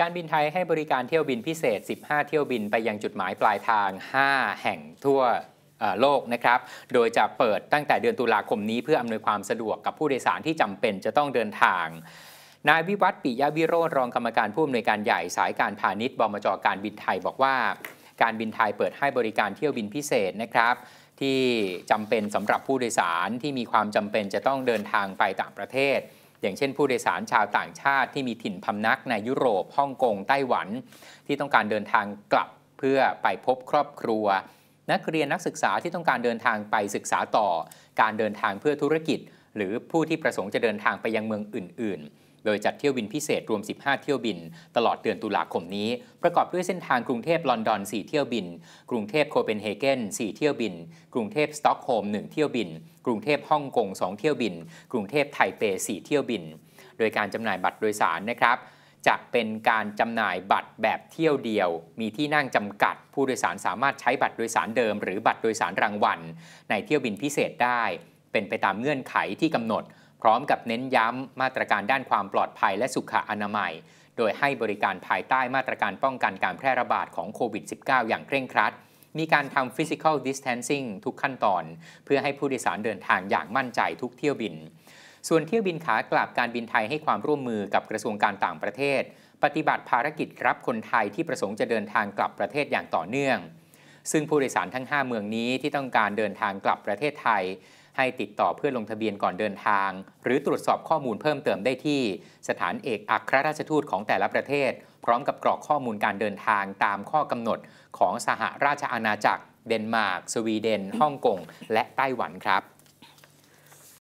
การบินไทยให้บริการเที่ยวบินพิเศษ 15 เที่ยวบินไปยังจุดหมายปลายทาง 5 แห่งทั่วโลกนะครับ โดยจะเปิดตั้งแต่เดือนตุลาคมนี้เพื่ออำนวยความสะดวกกับผู้โดยสารที่จำเป็นจะต้องเดินทาง นายวิวัฒปิยวิโรธรองกรรมการผู้อำนวยการใหญ่สายการพาณิชย์ บมจ การบินไทยบอกว่า การบินไทยเปิดให้บริการเที่ยวบินพิเศษนะครับ ที่จำเป็นสำหรับผู้โดยสารที่มีความจำเป็นจะต้องเดินทางไปต่างประเทศอย่างเช่นผู้โดยสารชาวต่างชาติที่มีถิ่นพำนักในยุโรปฮ่องกงไต้หวัน ที่ต้องการเดินทางกลับเพื่อไปพบครอบครัว นักเรียนนักศึกษาที่ต้องการเดินทางไปศึกษาต่อการเดินทางเพื่อธุรกิจ หรือผู้ที่ประสงค์จะเดินทางไปยังเมืองอื่น ๆโดยจัดเที่ยวบินพิเศษรวม 15 เที่ยวบิน ตลอดเดือนตุลาคมนี้ ประกอบด้วยเส้นทางกรุงเทพลอนดอน 4 เที่ยวบิน กรุงเทพโคเปนเฮเกน 4 เที่ยวบิน กรุงเทพสต็อกโฮม1 เที่ยวบิน กรุงเทพฮ่องกง 2 เที่ยวบิน กรุงเทพไทเป 4 เที่ยวบิน โดยการจำหน่ายบัตรโดยสารนะครับ จะเป็นการจำหน่ายบัตรแบบเที่ยวเดียว มีที่นั่งจำกัด ผู้โดยสารสามารถใช้บัตรโดยสารเดิม หรือบัตรโดยสารรางวัลในเที่ยวบินพิเศษได้ เป็นไปตามเงื่อนไขที่กำหนดพร้อมกับเน้นย้ำมาตรการด้านความปลอดภัยและสุขอนามัย โดยให้บริการภายใต้มาตรการป้องกันการแพร่ระบาดของโควิด -19 อย่างเคร่งครัด มีการทำ physical distancing ทุกขั้นตอน เพื่อให้ผู้โดยสารเดินทางอย่างมั่นใจทุกเที่ยวบิน ส่วนเที่ยวบินขากลับการบินไทยให้ความร่วมมือกับกระทรวงการต่างประเทศ ปฏิบัติภารกิจรับคนไทยที่ประสงค์จะเดินทางกลับประเทศอย่างต่อเนื่อง ซึ่งผู้โดยสารทั้ง 5 เมืองนี้ที่ต้องการเดินทางกลับประเทศไทยให้ติดต่อเพื่อลงทะเบียนก่อนเดินทาง หรือตรวจสอบข้อมูลเพิ่มเติมได้ที่ สถานเอกอัครราชทูตของแต่ละประเทศ พร้อมกับกรอกข้อมูลการเดินทางตามข้อกำหนดของสหราชอาณาจักร เดนมาร์กสวีเดนฮ่องกง และไต้หวันครับ